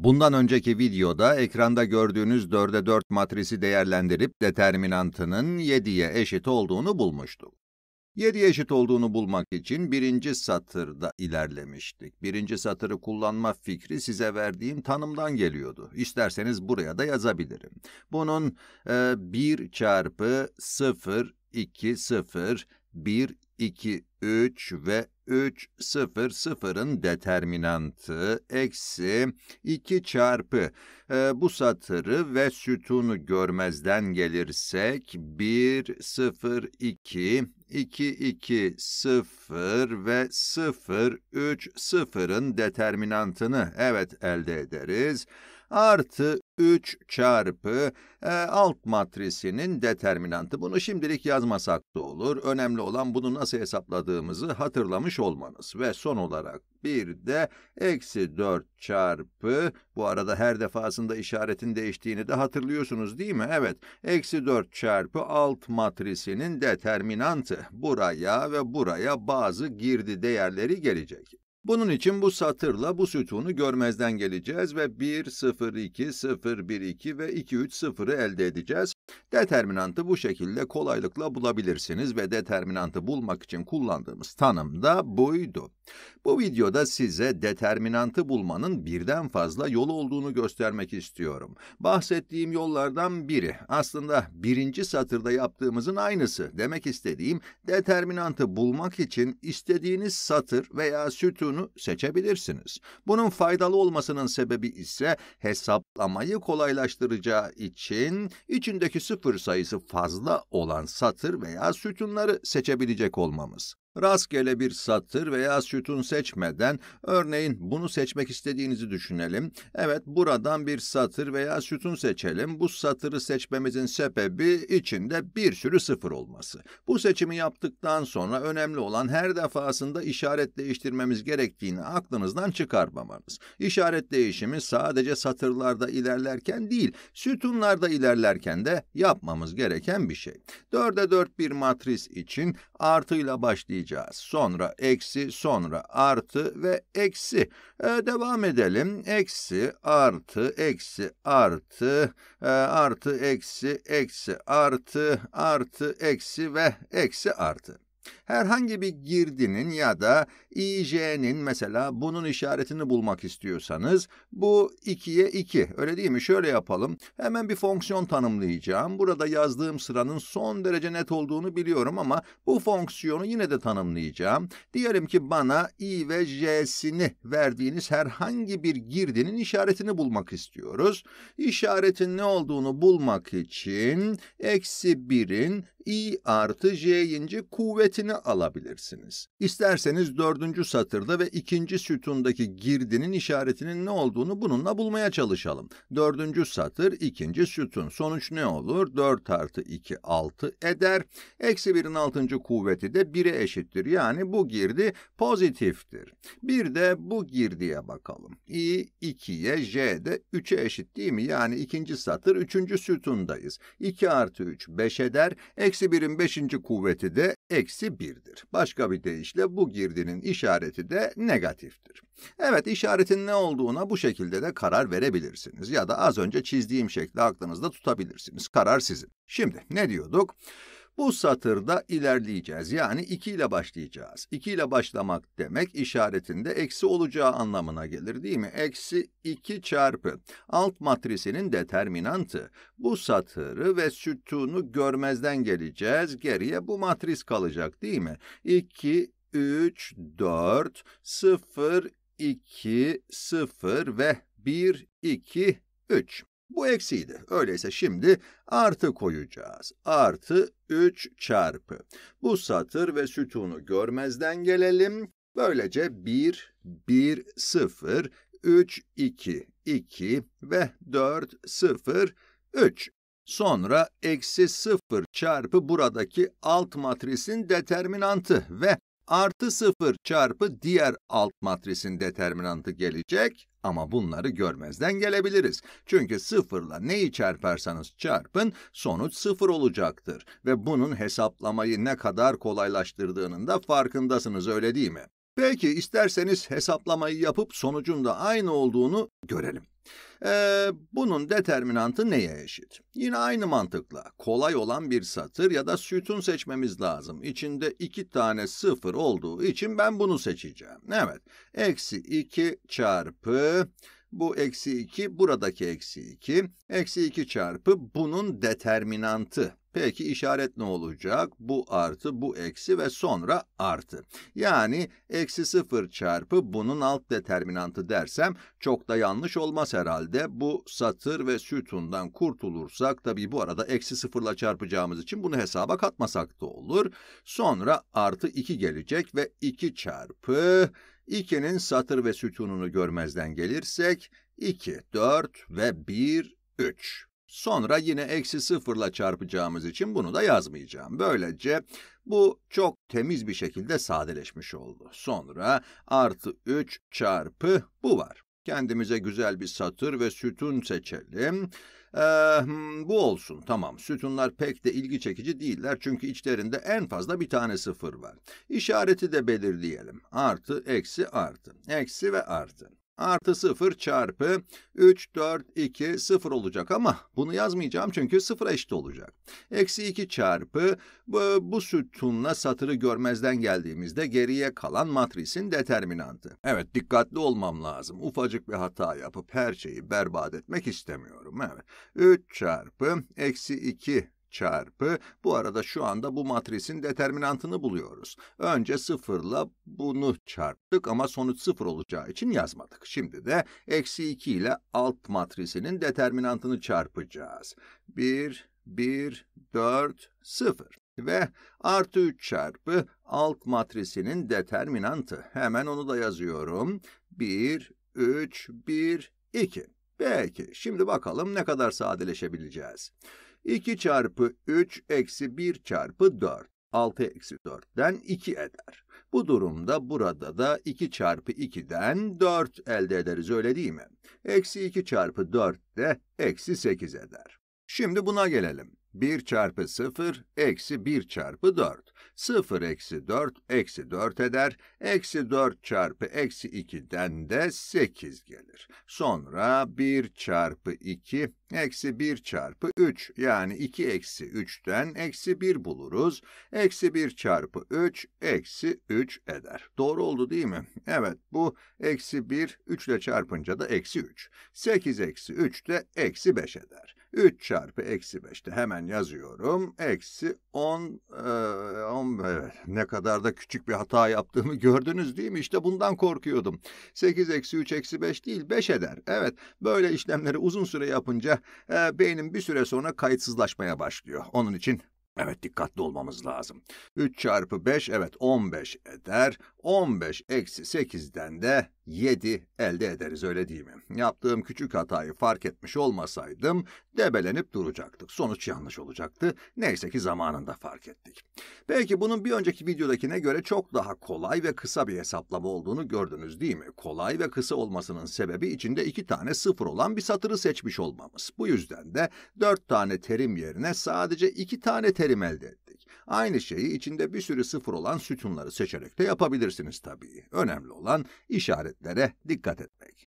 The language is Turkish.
Bundan önceki videoda ekranda gördüğünüz 4'e 4 matrisi değerlendirip determinantının 7'ye eşit olduğunu bulmuştuk. 7'ye eşit olduğunu bulmak için birinci satırda ilerlemiştik. Birinci satırı kullanma fikri size verdiğim tanımdan geliyordu. İsterseniz buraya da yazabilirim. Bunun e, 1 çarpı 0, 2, 0, 1, 2, 3 ve 3, 0, 0'ın determinantı eksi 2 çarpı e, bu satırı ve sütunu görmezden gelirsek 1, 0, 2, 2, 2, 0 ve 0, 3, 0'ın determinantını evet elde ederiz artı 3 çarpı e, alt matrisinin determinantı. Bunu şimdilik yazmasak da olur. Önemli olan bunu nasıl hesapladığımızı hatırlamış olmanız. Ve son olarak bir de eksi 4 çarpı, bu arada her defasında işaretin değiştiğini de hatırlıyorsunuz değil mi? Evet, eksi 4 çarpı alt matrisinin determinantı. Buraya ve buraya bazı girdi değerleri gelecek. Bunun için bu satırla bu sütunu görmezden geleceğiz ve 1, 0, 2, 0, 1, 2 ve 2, 3, 0'ı elde edeceğiz. Determinantı bu şekilde kolaylıkla bulabilirsiniz ve determinantı bulmak için kullandığımız tanım da buydu. Bu videoda size determinantı bulmanın birden fazla yolu olduğunu göstermek istiyorum. Bahsettiğim yollardan biri, aslında birinci satırda yaptığımızın aynısı. Demek istediğim, determinantı bulmak için istediğiniz satır veya sütun suyunu seçebilirsiniz. Bunun faydalı olmasının sebebi ise hesaplamayı kolaylaştıracağı için içindeki sıfır sayısı fazla olan satır veya sütunları seçebilecek olmamız. Rastgele bir satır veya sütun seçmeden, örneğin bunu seçmek istediğinizi düşünelim. Evet, buradan bir satır veya sütun seçelim. Bu satırı seçmemizin sebebi içinde bir sürü sıfır olması. Bu seçimi yaptıktan sonra önemli olan her defasında işaret değiştirmemiz gerektiğini aklınızdan çıkarmamanız. İşaret değişimi sadece satırlarda ilerlerken değil, sütunlarda ilerlerken de yapmamız gereken bir şey. 4'e 4 bir matris için artıyla başlayacağız başlayacağız. Sonra eksi, sonra artı ve eksi. E, devam edelim. Eksi, artı, eksi, artı, e, artı, eksi, eksi, artı, artı, eksi ve eksi artı herhangi bir girdinin ya da IJ'nin mesela bunun işaretini bulmak istiyorsanız bu 2'ye 2 öyle değil mi? Şöyle yapalım. Hemen bir fonksiyon tanımlayacağım. Burada yazdığım sıranın son derece net olduğunu biliyorum ama bu fonksiyonu yine de tanımlayacağım. Diyelim ki bana i ve j'sini verdiğiniz herhangi bir girdinin işaretini bulmak istiyoruz. İşaretin ne olduğunu bulmak için eksi 1'in i artı j'inci kuvvetini alabilirsiniz. İsterseniz dördüncü satırda ve ikinci sütundaki girdinin işaretinin ne olduğunu bununla bulmaya çalışalım. Dördüncü satır, ikinci sütun. Sonuç ne olur? 4 artı 2, 6 eder. Eksi 1'in altıncı kuvveti de 1'e eşittir. Yani bu girdi pozitiftir. Bir de bu girdiye bakalım. i 2'ye, j de 3'e eşit değil mi? Yani ikinci satır, üçüncü sütundayız. 2 artı 3, 5 eder. Eksi 1'in beşinci kuvveti de eksi 1. 1'dir. Başka bir deyişle bu girdinin işareti de negatiftir. Evet işaretin ne olduğuna bu şekilde de karar verebilirsiniz ya da az önce çizdiğim şekli aklınızda tutabilirsiniz. Karar sizin. Şimdi ne diyorduk? Bu satırda ilerleyeceğiz. Yani 2 ile başlayacağız. 2 ile başlamak demek işaretinde eksi olacağı anlamına gelir değil mi? Eksi 2 çarpı alt matrisinin determinantı. Bu satırı ve sütunu görmezden geleceğiz. Geriye bu matris kalacak değil mi? 2, 3, 4, 0, 2, 0 ve 1, 2, 3. Bu eksiydi. Öyleyse şimdi artı koyacağız. Artı 3 çarpı. Bu satır ve sütunu görmezden gelelim. Böylece 1, 1, 0, 3, 2, 2 ve 4, 0, 3. Sonra eksi 0 çarpı buradaki alt matrisin determinantı ve artı 0 çarpı diğer alt matrisin determinantı gelecek ama bunları görmezden gelebiliriz. Çünkü 0 ile neyi çarparsanız çarpın sonuç 0 olacaktır ve bunun hesaplamayı ne kadar kolaylaştırdığının da farkındasınız öyle değil mi? Peki isterseniz hesaplamayı yapıp sonucun da aynı olduğunu görelim. Ee, bunun determinantı neye eşit? Yine aynı mantıkla kolay olan bir satır ya da sütun seçmemiz lazım. İçinde iki tane sıfır olduğu için ben bunu seçeceğim. Evet, eksi 2 çarpı bu eksi 2 buradaki eksi 2. Eksi 2 çarpı bunun determinantı. Peki işaret ne olacak? Bu artı, bu eksi ve sonra artı. Yani eksi 0 çarpı bunun alt determinantı dersem çok da yanlış olmaz herhalde. Bu satır ve sütundan kurtulursak tabi bu arada eksi 0 ile çarpacağımız için bunu hesaba katmasak da olur. Sonra artı 2 gelecek ve 2 çarpı 2'nin satır ve sütununu görmezden gelirsek 2, 4 ve 1, 3. Sonra yine eksi sıfırla çarpacağımız için bunu da yazmayacağım. Böylece bu çok temiz bir şekilde sadeleşmiş oldu. Sonra artı 3 çarpı bu var. Kendimize güzel bir satır ve sütun seçelim. Ee, bu olsun tamam sütunlar pek de ilgi çekici değiller çünkü içlerinde en fazla bir tane sıfır var. İşareti de belirleyelim. Artı, eksi, artı. Eksi ve artı artı 0 çarpı 3, 4, 2, 0 olacak ama bunu yazmayacağım çünkü 0 eşit olacak. Eksi 2 çarpı bu, bu sütunla satırı görmezden geldiğimizde geriye kalan matrisin determinantı. Evet dikkatli olmam lazım. Ufacık bir hata yapıp her şeyi berbat etmek istemiyorum. Evet. 3 çarpı eksi 2 çarpı, bu arada şu anda bu matrisin determinantını buluyoruz. Önce sıfırla bunu çarptık ama sonuç sıfır olacağı için yazmadık. Şimdi de eksi 2 ile alt matrisinin determinantını çarpacağız. 1, 1, 4, 0 ve artı 3 çarpı alt matrisinin determinantı. Hemen onu da yazıyorum. 1, 3, 1, 2. Peki, şimdi bakalım ne kadar sadeleşebileceğiz. 2 çarpı 3 eksi 1 çarpı 4. 6 eksi 4'ten 2 eder. Bu durumda burada da 2 çarpı 2'den 4 elde ederiz öyle değil mi? Eksi 2 çarpı 4 de eksi 8 eder. Şimdi buna gelelim. 1 çarpı 0 eksi 1 çarpı 4. 0 eksi 4 eksi 4 eder. Eksi 4 çarpı eksi 2'den de 8 gelir. Sonra 1 çarpı 2 eksi 1 çarpı 3 yani 2 eksi 3'ten eksi 1 buluruz. Eksi 1 çarpı 3 eksi 3 eder. Doğru oldu değil mi? Evet bu eksi 1 3 ile çarpınca da eksi 3. 8 eksi 3 de eksi 5 eder. 3 çarpı eksi 5'te hemen yazıyorum. Eksi 10, e, 10 evet, ne kadar da küçük bir hata yaptığımı gördünüz değil mi? İşte bundan korkuyordum. 8 eksi 3 eksi 5 değil 5 eder. Evet böyle işlemleri uzun süre yapınca e, beynim bir süre sonra kayıtsızlaşmaya başlıyor. Onun için Evet dikkatli olmamız lazım. 3 çarpı 5 evet 15 eder. 15 eksi 8'den de 7 elde ederiz öyle değil mi? Yaptığım küçük hatayı fark etmiş olmasaydım debelenip duracaktık. Sonuç yanlış olacaktı. Neyse ki zamanında fark ettik. Belki bunun bir önceki videodakine göre çok daha kolay ve kısa bir hesaplama olduğunu gördünüz değil mi? Kolay ve kısa olmasının sebebi içinde iki tane sıfır olan bir satırı seçmiş olmamız. Bu yüzden de dört tane terim yerine sadece iki tane terim verim elde ettik. Aynı şeyi içinde bir sürü sıfır olan sütunları seçerek de yapabilirsiniz tabii. Önemli olan işaretlere dikkat etmek.